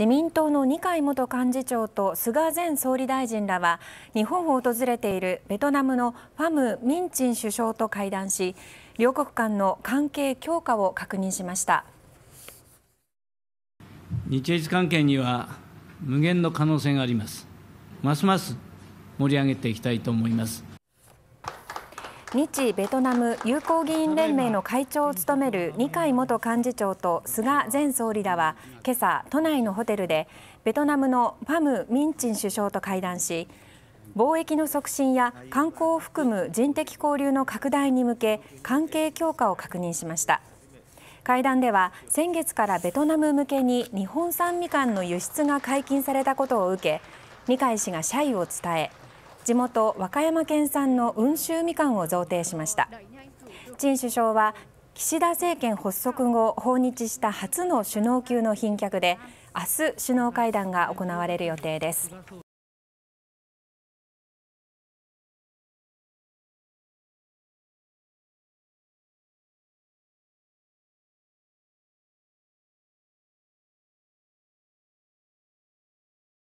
自民党の二階元幹事長と菅前総理大臣らは日本を訪れているベトナムのファム・ミン・チン首相と会談し両国間の関係強化を確認しました日越関係には無限の可能性がありますますます盛り上げていきたいと思います日ベトナム友好議員連盟の会長を務める二階元幹事長と菅前総理らは今朝、都内のホテルでベトナムのファム・ミン・チン首相と会談し貿易の促進や観光を含む人的交流の拡大に向け関係強化を確認しました。会談では先月からベトナム向けに日本産みかんの輸出が解禁されたことを受け二階氏が謝意を伝え地元和歌山県産の温州みかんを贈呈しました陳首相は岸田政権発足後訪日した初の首脳級の賓客で明日首脳会談が行われる予定です